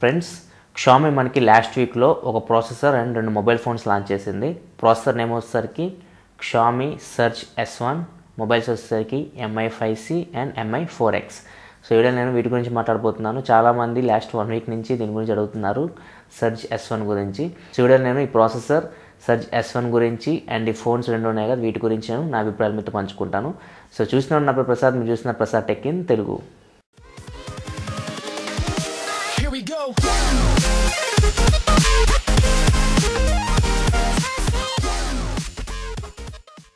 friends Xiaomi మనకి last వీక్లో ఒక ప్రాసెసర్ అండ్ రెండు మొబైల్ ఫోన్స్ లాంచ్ చేసింది ప్రాసెసర్ నేమ్ వచ్చేసరికి Xiaomi Surge S one mobiles వచ్చేసరికి MI five C and MI four X so video నేను వీటి గురించి మాట్లాడబోతున్నాను చాలామంది లాస్ట్ వన్ వీక్ నుంచి దీని గురించి అడుగుతున్నారు సర్జ్ ఎస్ వన్ గురించి సో వీడియో నేను ఈ ప్రాసెసర్ సర్జ్ ఎస్ వన్ గురించి అండ్ ఈ ఫోన్స్ రెండు ఉన్నాయి కదా వీటి గురించి నేను నా అభిప్రాయాలు మీతో పంచుకుంటాను సో చూసిన ఉన్నప్పుడు ప్రసాద్ మీరు చూసిన Prasad tech in Telugu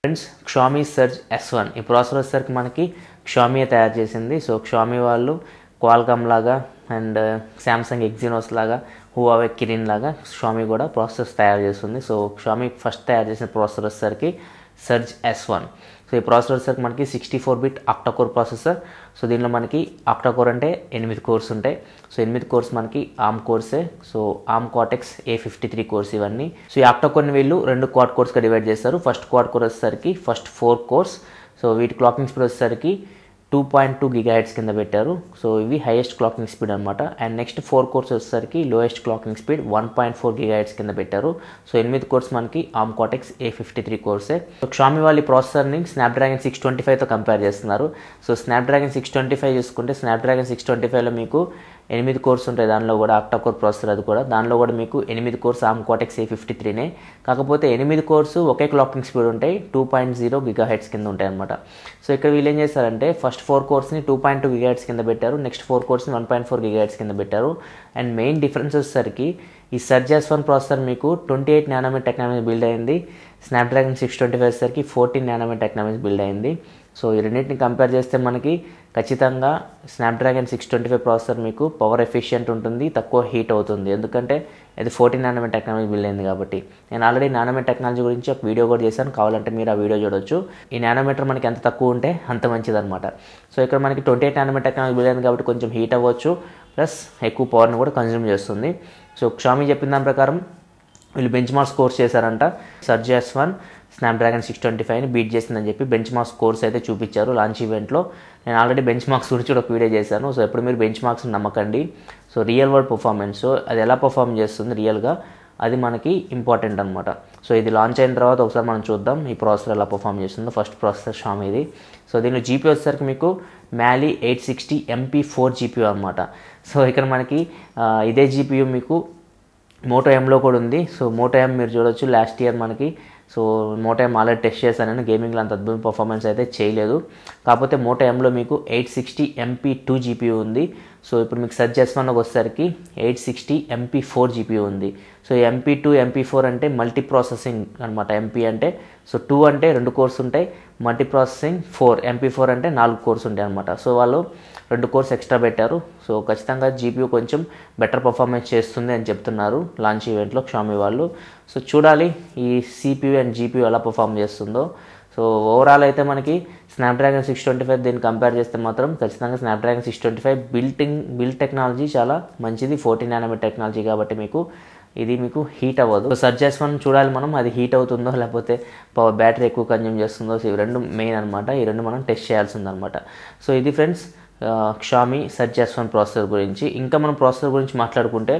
friends Xiaomi Surge S one ఈ ప్రాసెసర్కి మనకి క్షామీ తయారు చేసింది సో క్షామీ వాళ్ళు క్వాల్కమ్ లాగా అండ్ uh, శాంసంగ్ ఎగ్జినోస్ లాగా హువావే కిరిన్ లాగా షామీ కూడా ప్రాసెసర్స్ తయారు చేస్తుంది సో షామీ ఫస్ట్ తయారు చేసిన ప్రాసెసర్కి సర్జ్ ఎస్ వన్ సో ఈ ప్రాసెసర్ సార్ మనకి sixty four bit core processor so దీనిలో మనకి కోర్ అంటే ఎనిమిది కోర్స్ ఉంటాయి సో ఎనిమిది కోర్స్ మనకి ఆమ్ కోర్సే so ARM Cortex A fifty three cores ఇవన్నీ సో ఈ కోర్ని వీళ్ళు రెండు క్వాడ్ కోర్స్గా డివైడ్ చేస్తారు ఫస్ట్ క్వాడ్ కోర్ వచ్చేసరికి ఫస్ట్ ఫోర్ కోర్స్ సో వీటి క్లాకింగ్ స్పీడ్ వచ్చేసరికి టూ పాయింట్ టూ గిగాహెడ్స్ కింద పెట్టారు సో ఇవి హైయెస్ట్ క్లాకింగ్ స్పీడ్ అనమాట అండ్ నెక్స్ట్ ఫోర్ కోర్స్ వచ్చేసరికి lowest clocking speed one point four gigahertz కింద పెట్టారు సో ఎనిమిది కోర్స్ మనకి ARM Cortex A fifty three కోర్సే so Xiaomi వాళ్ళ ప్రాసెసర్ని స్నాప్డ్రాగన్ సిక్స్ ట్వంటీ ఫైవ్తో కంపేర్ చేస్తున్నారు so Snapdragon six twenty five చూసుకుంటే స్నాప్డ్రాగన్ సిక్స్ ట్వంటీ ఫైవ్లో మీకు ఎనిమిది కోర్స్ ఉంటాయి దానిలో కూడా కోర్ ప్రాసెసర్ అది కూడా దానిలో కూడా మీకు ఎనిమిది cores ARM Cortex A fifty త్రీనే కాకపోతే ఎనిమిది కోర్సు ఒకే క్లాకింగ్ స్పీడ్ ఉంటాయి two point zero gigahertz కింద ఉంటాయి అనమాట సో ఇక్కడ వీళ్ళు ఏం చేశారంటే ఫస్ట్ ఫోర్ కోర్స్ని two point two gigahertz కింద పెట్టారు నెక్స్ట్ ఫోర్ కోర్స్ని one point four gigahertz కింద పెట్టారు అండ్ మెయిన్ డిఫరెన్స్ వచ్చేసరికి ఈ సర్జాస్ వన్ ప్రాసెసర్ మీకు ట్వంటీ ఎయిట్ నానోమీ టెక్నాలజీ బిల్డ్ అయింది స్నాప్డ్రాగన్ సిక్స్ ట్వంటీ ఫైవ్ సరికి ఫోర్టీన్ నానోమీ టెక్నాలజీ బిల్డ్ అయింది సో ఈ రెండింటిని కంపేర్ చేస్తే మనకి ఖచ్చితంగా Snapdragon six twenty five processor మీకు పవర్ ఎఫిషియంట్ ఉంటుంది తక్కువ హీట్ అవుతుంది ఎందుకంటే ఇది ఫోర్టీన్ నానోమీ టెక్నాలజీ బిల్ అయింది కాబట్టి నేను ఆల్రెడీ నానోమీ టెక్నాలజీ గురించి ఒక వీడియో కూడా చేశాను కావాలంటే మీరు ఆ వీడియో చూడొచ్చు ఈ నానోమీటర్ మనకి ఎంత తక్కువ ఉంటే అంత మంచిది అనమాట సో ఇక్కడ మనకి ట్వంటీ ఎయిట్ నానోమీ టెక్నాలజీ బిల్ అయింది కాబట్టి కొంచెం హీట్ అవ్వచ్చు ప్లస్ ఎక్కువ పవర్ని కూడా కన్జ్యూమ్ చేస్తుంది సో క్షామి చెప్పిన దాని ప్రకారం వీళ్ళు బెంచ్ మార్క్ స్కోర్స్ చేశారంట Surge S one Snapdragon six twenty ఫైవ్ని బీట్ చేసిందని చెప్పి బెంచ్ మార్క్స్ కోర్స్ అయితే చూపించారు లాంచ్ ఈవెంట్లో నేను ఆల్రెడీ బెంచ్ మార్క్స్ గురించి కూడా ఒక వీడియో చేశాను సో ఎప్పుడు మీరు బెంచ్ మార్క్స్ నమ్మకండి సో రియల్ వరల్డ్ పర్ఫార్మెన్స్ అది ఎలా పర్ఫామ్ చేస్తుంది రియల్గా అది మనకి ఇంపార్టెంట్ అనమాట సో ఇది లాంచ్ అయిన తర్వాత ఒకసారి మనం చూద్దాం ఈ ప్రాసెసర్ ఎలా పర్ఫామ్ చేస్తుందో ఫస్ట్ ప్రాసెసర్ షామ్ ఇది సో దీనిలో జీపీ వచ్చేసరికి మీకు Mali eight sixty MP four GPU అనమాట సో ఇక్కడ మనకి ఇదే జీపీయూ మీకు మోటో ఎంలో కూడా ఉంది సో మోటో ఎం మీరు చూడొచ్చు లాస్ట్ ఇయర్ మనకి సో ఎం ఆల్రెడీ టెస్ట్ చేశాను గేమింగ్లో అంత అద్భుతం పర్ఫార్మెన్స్ అయితే చేయలేదు కాకపోతే ఎంలో మీకు eight sixty MP two GPU ఉంది సో ఇప్పుడు మీకు సెర్చ్ చేస్తున్నాను వచ్చేసరికి eight sixty MP four GPU ఉంది so MP two MP four అంటే మల్టీ ప్రాసెసింగ్ అనమాట ఎంపీ అంటే సో టూ అంటే రెండు కోర్స్ ఉంటాయి multi processing four MP four అంటే నాలుగు కోర్స్ ఉంటాయి అనమాట సో వాళ్ళు రెండు కోర్స్ ఎక్స్ట్రా పెట్టారు సో ఖచ్చితంగా జీపీ కొంచెం బెటర్ పర్ఫార్మెన్స్ చేస్తుంది అని చెప్తున్నారు లాంచ్ ఈవెంట్లో క్షామి వాళ్ళు సో చూడాలి ఈ సిపియూ అండ్ జీపీ ఎలా పర్ఫామ్ చేస్తుందో సో ఓవరాల్ అయితే మనకి స్నాప్డ్రాగన్ సిక్స్ ట్వంటీ ఫైవ్ దీన్ని కంపేర్ చేస్తే మాత్రం ఖచ్చితంగా Snapdragon six twenty five building build technology చాలా మంచిది ఫోర్టీన్ నానోమీటర్ టెక్నాలజీ కాబట్టి మీకు ఇది మీకు హీట్ అవ్వదు సో సర్చ్ చేసుకొని చూడాలి మనం అది హీట్ అవుతుందో లేకపోతే పవర్ బ్యాటరీ ఎక్కువ కన్జ్యూమ్ చేస్తుందో ఈ రెండు మెయిన్ అనమాట ఈ రెండు మనం టెస్ట్ చేయాల్సిందనమాట సో ఇది ఫ్రెండ్స్ క్షామి సెర్చ్ చేసుకున్న ప్రాసెసర్ గురించి ఇంకా మనం ప్రాసెసర్ గురించి మాట్లాడుకుంటే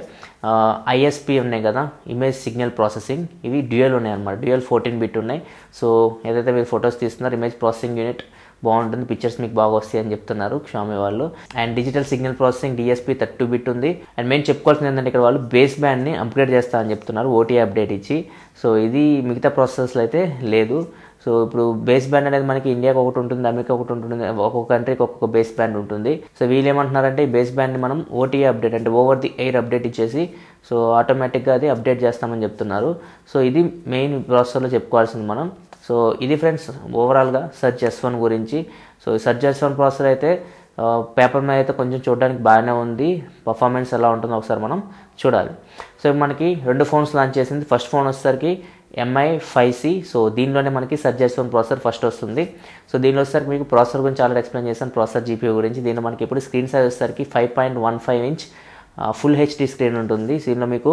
ఐఎస్పి ఉన్నాయి కదా ఇమేజ్ సిగ్నల్ ప్రాసెసింగ్ ఇవి డ్యూయల్ ఉన్నాయి అనమాట డ్యూయల్ ఫోర్టీన్ బిట్ ఉన్నాయి సో ఏదైతే మీరు ఫొటోస్ తీస్తున్నారో ఇమేజ్ ప్రాసెసింగ్ యూనిట్ బాగుంటుంది పిక్చర్స్ మీకు బాగా వస్తాయి అని చెప్తున్నారు క్షామి వాళ్ళు and digital signal processing DSP thirty bit ఉంది అండ్ మెయిన్ చెప్పుకోవాల్సింది ఏంటంటే ఇక్కడ వాళ్ళు బేస్ బ్యాండ్ని అప్గ్రేడ్ చేస్తా అని చెప్తున్నారు ఓటీ అప్డేట్ ఇచ్చి సో ఇది మిగతా ప్రాసెసర్స్లో అయితే లేదు సో ఇప్పుడు బేస్ బ్యాండ్ అనేది మనకి ఇండియాకి ఒకటి ఉంటుంది అమెరికా ఒకటి ఉంటుంది ఒక్కొక్క కంట్రీకి ఒక్కొక్క బేస్ బ్యాండ్ ఉంటుంది సో వీళ్ళు ఏమంటున్నారంటే ఈ బేస్ బ్యాండ్ని మనం ఓటీఏ అప్డేట్ అంటే ఓవర్ ది ఎయిర్ అప్డేట్ ఇచ్చేసి సో ఆటోమేటిక్గా అది అప్డేట్ చేస్తామని చెప్తున్నారు సో ఇది మెయిన్ ప్రాసెసర్లో చెప్పుకోవాల్సింది మనం సో ఇది ఫ్రెండ్స్ ఓవరాల్గా సర్చ్ ఎస్ వన్ గురించి so Surge S one processor అయితే పేపర్ మీద అయితే కొంచెం చూడడానికి బాగానే ఉంది పర్ఫార్మెన్స్ ఎలా ఉంటుందో ఒకసారి మనం చూడాలి సో మనకి రెండు ఫోన్స్ లాంచ్ చేసింది ఫస్ట్ ఫోన్ వచ్చేసరికి ఎంఐ ఫైవ్ సి సో దీనిలోనే మనకి సర్జెస్ వన్ ప్రాసెసర్ ఫస్ట్ వస్తుంది సో దీనిలో వచ్చేసరికి మీకు ప్రాసెసర్ గురించి ఆల్రెడీ ఎక్స్ప్లెయిన్ చేశాను ప్రాసెసర్ జీపీ గురించి దీనిలో మనకి ఇప్పుడు స్క్రీన్ సైజ్ వచ్చేసరికి five point one five inch full HD screen ఉంటుంది దీనిలో మీకు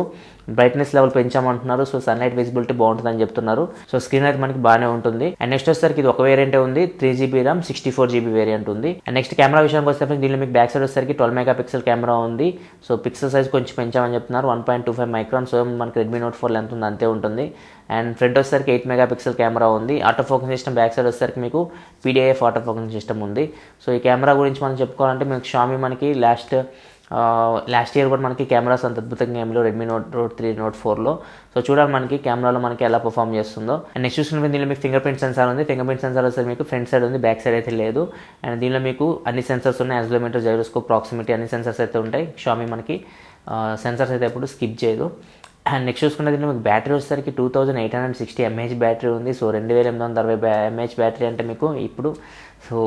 బ్రైట్నెస్ లెవెల్ పెంచామంటున్నారు సో సన్లైట్ విజిబిలిటీ బాగుంటుందని చెప్తున్నారు సో స్క్రీన్ అయితే మనకి బాగానే ఉంటుంది అండ్ నెక్స్ట్ వచ్చేసరికి ఇది ఒక వేరియంటే ఉంది three GB RAM sixty four GB variant ఉంది అండ్ నెక్స్ట్ కెమెరా విషయానికి వచ్చేసరికి దీనిలో మీకు బ్యాక్ సైడ్ వచ్చేసరికి ట్వెల్వ్ మెగా పిక్సెల్ కెమెరా ఉంది సో పిక్సెల్ సైజ్ కొంచెం పెంచామని చెప్తున్నారు one point two five micron so మనకి రెడ్మీ నోట్ ఫోర్ లెంత్ ఉంది అంతే ఉంటుంది అండ్ ఫ్రంట్ వచ్చేసరికి ఎయిట్ మెగా పిక్సెల్ కెమెరా ఉంది auto focus system back side వచ్చేసరికి మీకు పీడిఎఫ్ ఆటో ఫోకస్ సిస్టమ్ ఉంది సో ఈ కెమెరా గురించి మనం చెప్పుకోవాలంటే మీకు షామీ మనకి లాస్ట్ లాస్ట్ ఇయర్ కూడా మనకి కెమెరాస్ అంత అద్భుతంగా ఏమి లేవు Redmi Note Note three Note ఫోర్లో సో చూడాలి మనకి కెమెరాలో మనకి ఎలా పర్ఫామ్ చేస్తుందో అండ్ నెక్స్ట్ చూసిన దీనిలో మీకు ఫింగర్ ప్రింట్ సెన్సార్ ఉంది ఫింగర్ ప్రింట్ సెన్సార్ వస్తే మీకు ఫ్రంట్ సైడ్ ఉంది బ్యాక్ సైడ్ అయితే లేదు అండ్ దీనిలో మీకు అన్ని సెన్సర్స్ ఉన్నాయి యాజ్లోమీటర్ జైరోస్కోప్ ప్రాక్సిమిటీ అన్ని సెన్సర్స్ అయితే ఉంటాయి షామీ మనకి సెన్సర్స్ అయితే ఎప్పుడు స్కిప్ చేయదు అండ్ నెక్స్ట్ చూసుకున్న దీనిలో మీకు బ్యాటరీ వచ్చేసరికి two thousand eight hundred sixty mAh battery ఉంది సో రెండు వేల ఎనిమిది వందల అరవై ఎంహెచ్ బ్యాటరీ అంటే మీకు ఇప్పుడు సో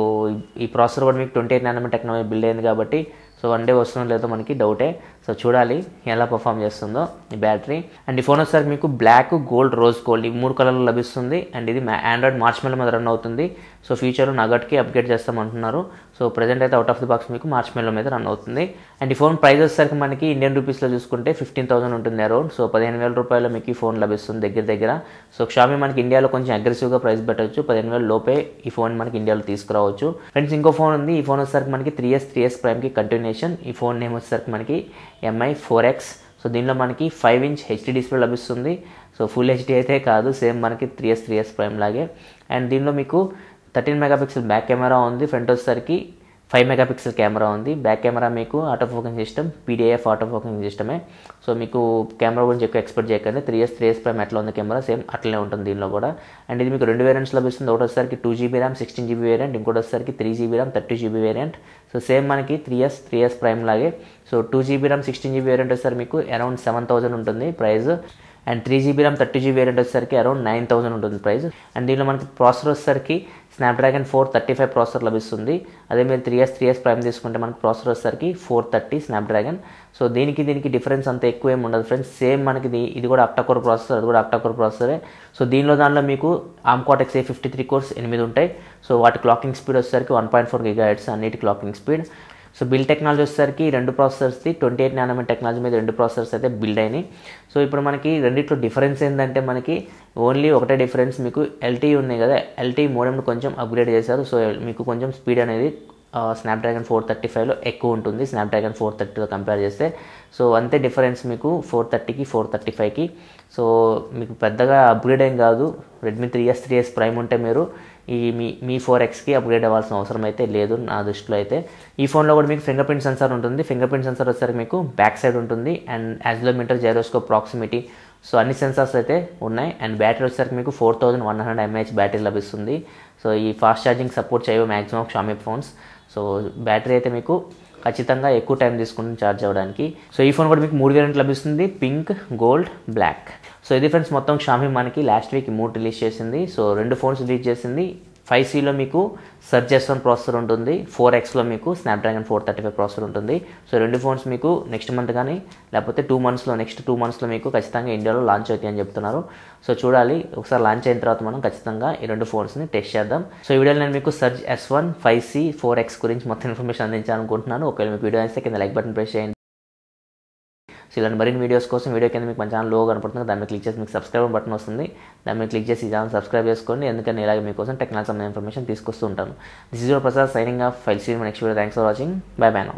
ఈ ప్రాసెసర్ కూడా మీకు twenty eight nine technology build అయింది కాబట్టి సో వన్ డే వస్తుందో లేదో మనకి డౌటే సో చూడాలి ఎలా పర్ఫామ్ చేస్తుందో ఈ బ్యాటరీ అండ్ ఈ ఫోన్ వచ్చేసరికి మీకు బ్లాక్ గోల్డ్ రోజ్ గోల్డ్ ఈ మూడు కలర్లు లభిస్తుంది అండ్ ఇది ఆండ్రాయిడ్ మార్చ్ మీద రన్ అవుతుంది సో ఫ్యూచర్లో నగట్కి అప్గ్రేడ్ చేస్తామంటున్నారు సో ప్రజెంట్ అయితే అవుట్ ఆఫ్ ది బాక్స్ మీకు మార్చ్ మేలో మీద రన్ అవుతుంది అండ్ ఈ ఫోన్ ప్రైస్ వచ్చేసరికి మనకి ఇండియన్ రూపీస్లో చూసుకుంటే ఫిఫ్టీన్ థౌసండ్ ఉంటుంది అరౌండ్ సో పదిహేను వేల రూపాయలు మీకు ఈ ఫోన్ లభిస్తుంది దగ్గర దగ్గర సో షామి మనకి ఇండియాలో కొంచెం అగ్రెసివ్గా ప్రైస్ పెట్టవచ్చు పదిహేను వేల లోపే ఈ ఫోన్ మనకి ఇండియాలో తీసుకురావచ్చు ఫ్రెండ్స్ ఇంకో ఫోన్ ఉంది ఈ ఫోన్ వచ్చేసరికి మనకి త్రీ ఎస్ త్రీ ఎస్ ప్రైమ్కి కంటిన్యూషన్ ఈ ఫోన్ నేమ్ వచ్చేసరికి మనకి ఎంఐ ఫోర్ ఎక్స్ సో దీనిలో మనకి ఫైవ్ ఇంచ్ హెచ్డి డిస్ప్లే లభిస్తుంది సో ఫుల్ హెచ్డి అయితే కాదు సేమ్ మనకి three S three S prime లాగే అండ్ దీనిలో మీకు థర్టీన్ మెగాపిక్సెల్ బ్యాక్ కెమెరా ఉంది ఫ్రంట్ వచ్చేసరికి ఫైవ్ మెగాపిక్సెల్ కెమెరా ఉంది బ్యాక్ కెమెరా మీకు auto focusing system PDAF auto focusing సిస్టమే సో మీకు కెమెరా గురించి ఎక్కువ ఎక్స్పెక్ట్ చేయకండి three years three years prime ఎట్లా ఉంది కెమెరా సేమ్ అట్లనే ఉంటుంది దీనిలో కూడా అండ్ ఇది మీకు రెండు వేరియంట్స్ లభిస్తుంది ఒకటి వచ్చేసరికి two GB RAM sixteen GB variant ఇంకోటి వచ్చేసరికి three GB RAM thirty GB variant so same మనకి three years three years prime లాగే so two GB RAM sixteen GB variant వచ్చేసరికి మీకు అరౌండ్ సెవెన్ థౌసండ్ ఉంటుంది price and three GB RAM thirty GB variant వచ్చేసరికి around nine thousand ఉంటుంది price and దీనిలో మనకి processor వచ్చేసరికి Snapdragon four thirty five processor లభిస్తుంది అదే మీరు three years three years prime తీసుకుంటే మనకి ప్రాసెసర్ వచ్చేసరికి ఫోర్ థర్టీ స్నాప్డ్రాగన్ సో దీనికి దీనికి డిఫరెన్స్ అంత ఎక్కువ ఏమి ఉండదు ఫ్రెండ్స్ సేమ్ మనకి ఇది కూడా అప్టాకోర్ ప్రాసెసర్ అది కూడా అప్టాకోర్ ప్రాసెసరే సో దీనిలో దానిలో మీకు ARM Cortex A fifty three cores ఎనిమిది ఉంటాయి సో వాటి క్లాకింగ్ స్పీడ్ వచ్చేసరికి one point four gigahertz అన్నిటి clocking speed so build technology వచ్చేసరికి రెండు ప్రాసెసర్స్ది ట్వంటీ ఎయిట్ నానోమీటర్ టెక్నాలజీ మీద రెండు ప్రాసెసర్స్ అయితే బిల్డ్ అయినాయి సో ఇప్పుడు మనకి రెండిట్లో డిఫరెన్స్ ఏంటంటే మనకి ఓన్లీ ఒకటే డిఫరెన్స్ మీకు ఎల్టీ ఉన్నాయి కదా ఎల్టీ మోడెమ్ కొంచెం అప్గ్రేడ్ చేశారు సో మీకు కొంచెం స్పీడ్ అనేది స్నాప్డ్రాగన్ ఫోర్ థర్టీ ఫైవ్లో ఎక్కువ ఉంటుంది స్నాప్డ్రాగన్ ఫోర్ థర్టీతో కంపేర్ చేస్తే సో అంతే డిఫరెన్స్ మీకు ఫోర్ థర్టీకి ఫోర్ థర్టీ ఫైవ్కి సో మీకు పెద్దగా అప్గ్రేడ్ ఏం కాదు Redmi three S three S prime ఉంటే మీరు ఈ మీ మీ ఫోర్ ఎక్స్కి అప్గ్రేడ్ అవ్వాల్సిన అవసరం అయితే లేదు నా దృష్టిలో అయితే ఈ ఫోన్లో కూడా మీకు ఫింగర్ ప్రింట్ సెన్సార్ ఉంటుంది ఫింగర్ ప్రింట్ సెన్సార్ వచ్చేసరికి మీకు బ్యాక్ సైడ్ ఉంటుంది and accelerometer gyroscope proximity so అన్ని సెన్సార్స్ అయితే ఉన్నాయి అండ్ బ్యాటరీ వచ్చేసరికి మీకు four thousand one hundred mAh battery లభిస్తుంది సో ఈ ఫాస్ట్ ఛార్జింగ్ సపోర్ట్ చేయవు maximum Xiaomi phones so battery అయితే మీకు ఖచ్చితంగా ఎక్కువ టైం తీసుకుంటుంది ఛార్జ్ అవ్వడానికి సో ఈ ఫోన్ కూడా మీకు మూడు వేరెంట్ లభిస్తుంది పింక్ గోల్డ్ బ్లాక్ సో ఇది ఫ్రెండ్స్ మొత్తం షామీ మనకి లాస్ట్ వీక్ మూడు రిలీజ్ చేసింది సో రెండు ఫోన్స్ రిలీజ్ చేసింది ఫైవ్ సిలో మీకు సర్చ్ వన్ ప్రాసెసర్ ఉంటుంది ఫోర్ ఎక్స్లో మీకు Snapdragon four thirty five processor ఉంటుంది సో రెండు ఫోన్స్ మీకు నెక్స్ట్ మంత్ కానీ లేకపోతే టూ మంత్స్లో నెక్స్ట్ టూ మంత్స్లో మీకు ఖచ్చితంగా ఇండియాలో లాంచ్ అవుతాయి అని చెప్తున్నారు సో చూడాలి ఒకసారి లాంచ్ అయిన తర్వాత మనం ఖచ్చితంగా ఈ రెండు ఫోన్స్ని టెస్ట్ చేద్దాం సో ఈ వీడియోలో నేను మీకు Surge S one five C four X గురించి మొత్తం ఇన్ఫర్మేషన్ అందించాలనుకుంటున్నాను ఒకవేళ మీకు వీడియో అయితే కింద లైక్ బటన్ ప్రెస్ చేయండి సో ఇలాంటి మరిన్ని వీడియోస్ కోసం వీడియో కింద మీకు మన ఛానల్ లో కనపడుతుంది దాన్ని క్లిక్ చేసి మీకు సబ్స్క్రైబ్ బటన్ వస్తుంది దాన్ని క్లిక్ చేసి ఈ ఛానల్ సబ్స్క్రైబ్ చేసుకోండి ఎందుకంటే ఇలాగే మీకోసం టెక్నాలజీ సంబంధించిన ఇన్ఫర్మేషన్ తీసుకొస్తూ ఉంటాను this is your Prasad signing off will see next video thanks for watching bye bye now